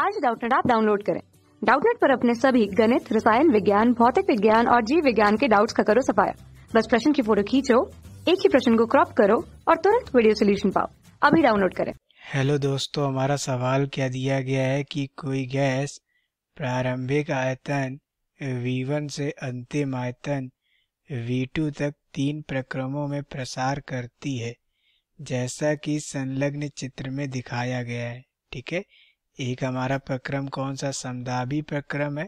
आज डाउटनेट आप डाउनलोड करें डाउटनेट पर अपने सभी गणित रसायन विज्ञान भौतिक विज्ञान और जीव विज्ञान के डाउट्स का करो सफाया बस प्रश्न की फोटो खींचो एक ही प्रश्न को क्रॉप करो और तुरंत वीडियो सोल्यूशन पाओ अभी डाउनलोड करें हेलो दोस्तों हमारा सवाल क्या दिया गया है कि कोई गैस प्रारंभिक आयतन V1 से अंतिम आयतन V2 तक तीन प्रक्रमों में प्रसार करती है जैसा कि संलग्न चित्र में दिखाया गया है ठीक है एक हमारा प्रक्रम कौन सा समदाबी प्रक्रम है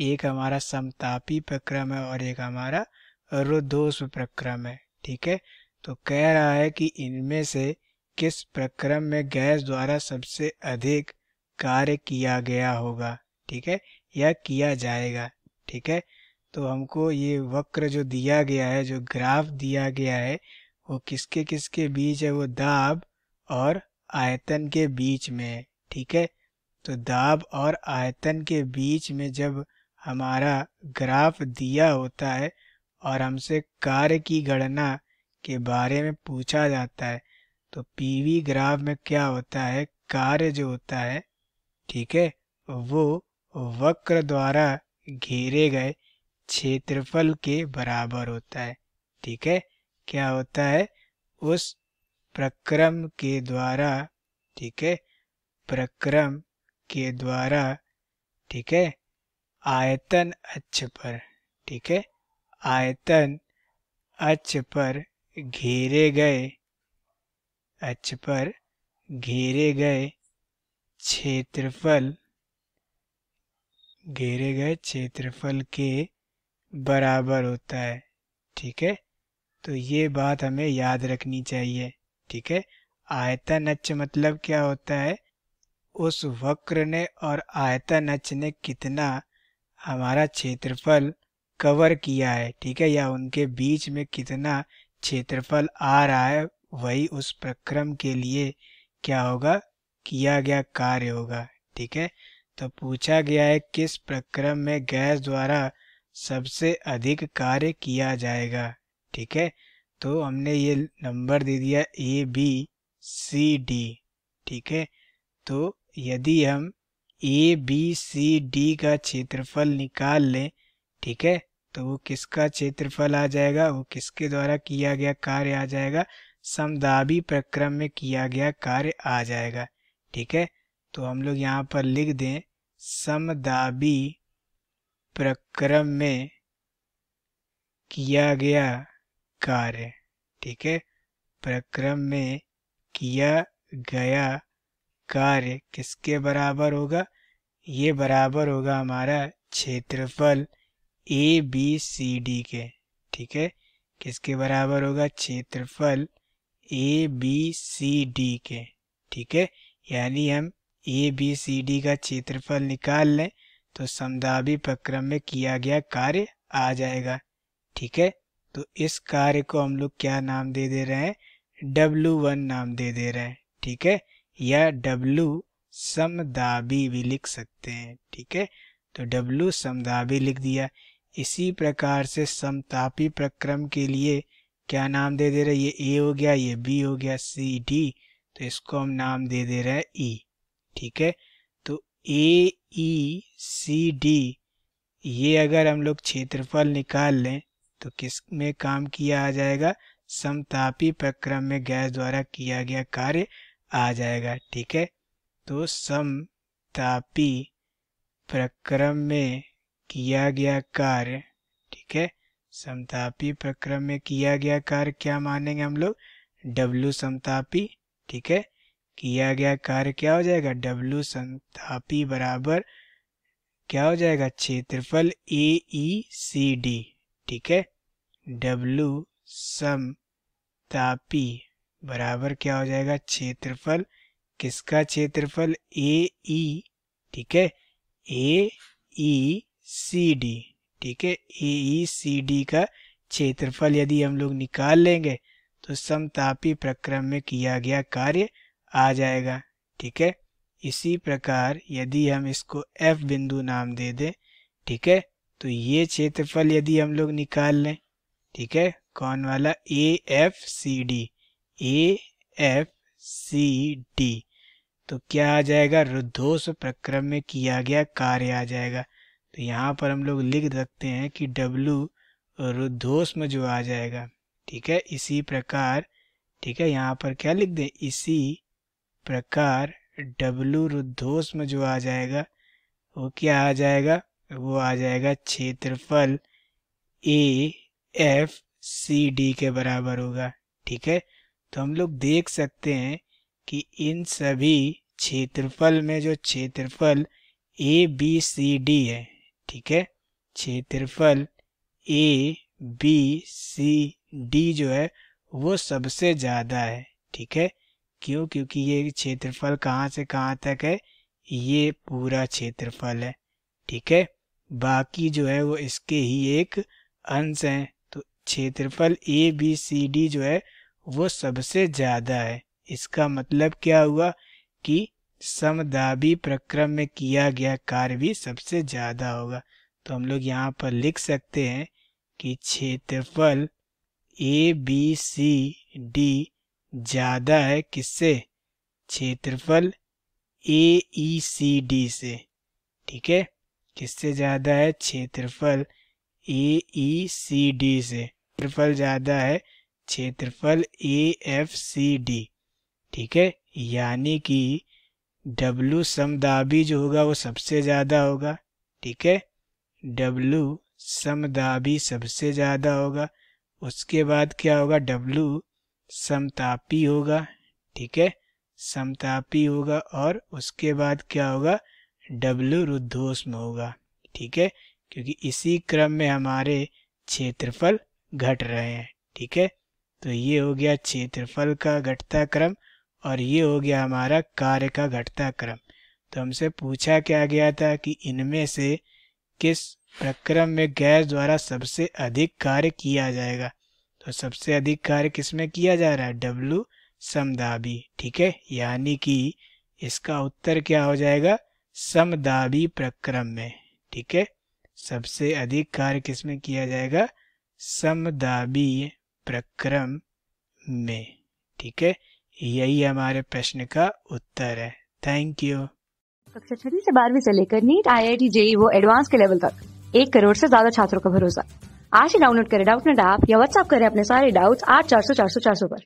एक हमारा समतापी प्रक्रम है और एक हमारा रुद्धोष प्रक्रम है ठीक है तो कह रहा है कि इनमें से किस प्रक्रम में गैस द्वारा सबसे अधिक कार्य किया गया होगा ठीक है या किया जाएगा ठीक है तो हमको ये वक्र जो दिया गया है जो ग्राफ दिया गया है वो किसके किसके बीच है वो दाब और आयतन के बीच में है ठीक है तो दाब और आयतन के बीच में जब हमारा ग्राफ दिया होता है और हमसे कार्य की गणना के बारे में पूछा जाता है तो पीवी ग्राफ में क्या होता है कार्य जो होता है ठीक है वो वक्र द्वारा घेरे गए क्षेत्रफल के बराबर होता है ठीक है क्या होता है उस प्रक्रम के द्वारा ठीक है प्रक्रम के द्वारा ठीक है आयतन अक्ष पर ठीक है आयतन अक्ष पर घेरे गए अक्ष पर घेरे गए क्षेत्रफल घेरे गए क्षेत्रफल के बराबर होता है ठीक है तो ये बात हमें याद रखनी चाहिए ठीक है आयतन अक्ष मतलब क्या होता है उस वक्र ने और आयतन अच ने कितना हमारा क्षेत्रफल कवर किया है ठीक है या उनके बीच में कितना क्षेत्रफल आ रहा है वही उस प्रक्रम के लिए क्या होगा किया गया कार्य होगा ठीक है तो पूछा गया है किस प्रक्रम में गैस द्वारा सबसे अधिक कार्य किया जाएगा ठीक है तो हमने ये नंबर दे दिया ए बी सी डी ठीक है तो यदि हम ए बी सी डी का क्षेत्रफल निकाल लें ठीक है तो वो किसका क्षेत्रफल आ जाएगा वो किसके द्वारा किया गया कार्य आ जाएगा समदाबी प्रक्रम में किया गया कार्य आ जाएगा ठीक है तो हम लोग यहाँ पर लिख दें समदाबी प्रक्रम में किया गया कार्य ठीक है प्रक्रम में किया गया कार्य किसके बराबर होगा ये बराबर होगा हमारा क्षेत्रफल ए बी सी डी के ठीक है किसके बराबर होगा क्षेत्रफल ए बी सी डी के ठीक है यानी हम ए बी सी डी का क्षेत्रफल निकाल लें तो समदाबी प्रक्रम में किया गया कार्य आ जाएगा ठीक है तो इस कार्य को हम लोग क्या नाम दे दे रहे हैं डब्लू वन नाम दे दे रहे हैं ठीक है या डब्लू समदाबी भी लिख सकते हैं ठीक है तो डब्लू समदाबी लिख दिया इसी प्रकार से समतापी प्रक्रम के लिए क्या नाम दे दे रहे ये ए हो गया ये बी हो गया सी डी तो इसको हम नाम दे दे रहे हैं ई e, ठीक है तो ए E सी डी ये अगर हम लोग क्षेत्रफल निकाल लें तो किस में काम किया आ जाएगा समतापी प्रक्रम में गैस द्वारा किया गया कार्य आ जाएगा ठीक है तो समतापी प्रक्रम में किया गया कार्य ठीक है समतापी प्रक्रम में किया गया कार्य क्या मानेंगे हम लोग डब्लू समतापी ठीक है किया गया कार्य क्या हो जाएगा डब्लू समतापी बराबर क्या हो जाएगा क्षेत्रफल ए ई सी डी ठीक है डब्लू समतापी बराबर क्या हो जाएगा क्षेत्रफल किसका क्षेत्रफल ए ई e, ठीक है ए ई सी डी ठीक है ए ई सी डी का क्षेत्रफल यदि हम लोग निकाल लेंगे तो समतापी प्रक्रम में किया गया कार्य आ जाएगा ठीक है इसी प्रकार यदि हम इसको F बिंदु नाम दे दें ठीक है तो ये क्षेत्रफल यदि हम लोग निकाल लें ठीक है कौन वाला A F C D A F C D तो क्या आ जाएगा रुद्धोष प्रक्रम में किया गया कार्य आ जाएगा तो यहाँ पर हम लोग लिख सकते हैं कि डब्लू रुद्धोष में जो आ जाएगा ठीक है इसी प्रकार ठीक है यहाँ पर क्या लिख दें इसी प्रकार डब्लू रुद्धोष में जो आ जाएगा वो क्या आ जाएगा वो आ जाएगा क्षेत्रफल ए एफ सी डी के बराबर होगा ठीक है तो हम लोग देख सकते हैं कि इन सभी क्षेत्रफल में जो क्षेत्रफल ए बी सी डी है ठीक है क्षेत्रफल ए बी सी डी जो है वो सबसे ज़्यादा है ठीक है क्यों क्योंकि ये क्षेत्रफल कहाँ से कहाँ तक है ये पूरा क्षेत्रफल है ठीक है बाकी जो है वो इसके ही एक अंश हैं तो क्षेत्रफल ए बी सी डी जो है वो सबसे ज्यादा है इसका मतलब क्या हुआ कि समदाबी प्रक्रम में किया गया कार्य भी सबसे ज्यादा होगा तो हम लोग यहाँ पर लिख सकते हैं कि क्षेत्रफल ए बी सी डी ज्यादा है किससे क्षेत्रफल ए ई सी डी से ठीक है किससे ज्यादा है क्षेत्रफल ए ई सी डी से क्षेत्रफल ज्यादा है क्षेत्रफल ए एफ सी डी ठीक है यानी कि डब्लू समदाबी जो होगा वो सबसे ज़्यादा होगा ठीक है डब्लू समदाबी सबसे ज़्यादा होगा उसके बाद क्या होगा डब्लू समतापी होगा ठीक है समतापी होगा और उसके बाद क्या होगा डब्लू रुद्धोष्म होगा ठीक है क्योंकि इसी क्रम में हमारे क्षेत्रफल घट रहे हैं ठीक है तो ये हो गया क्षेत्रफल का घटता क्रम और ये हो गया हमारा कार्य का घटता क्रम तो हमसे पूछा क्या गया था कि इनमें से किस प्रक्रम में गैस द्वारा सबसे अधिक कार्य किया जाएगा तो सबसे अधिक कार्य किसमें किया जा रहा है डब्लू समदाबी ठीक है यानी कि इसका उत्तर क्या हो जाएगा समदाबी प्रक्रम में ठीक है सबसे अधिक कार्य किसमें किया जाएगा समदाबी प्रक्रम में ठीक है यही हमारे प्रश्न का उत्तर है थैंक यू कक्षा छठी से बारहवीं से लेकर NEET I I T JEE वो एडवांस के लेवल तक एक करोड़ से ज्यादा छात्रों का भरोसा आज ही डाउनलोड करें डाउट नेट ऐप या व्हाट्सएप करें अपने सारे डाउट्स आठ चार सौ चार सौ चार सौ पर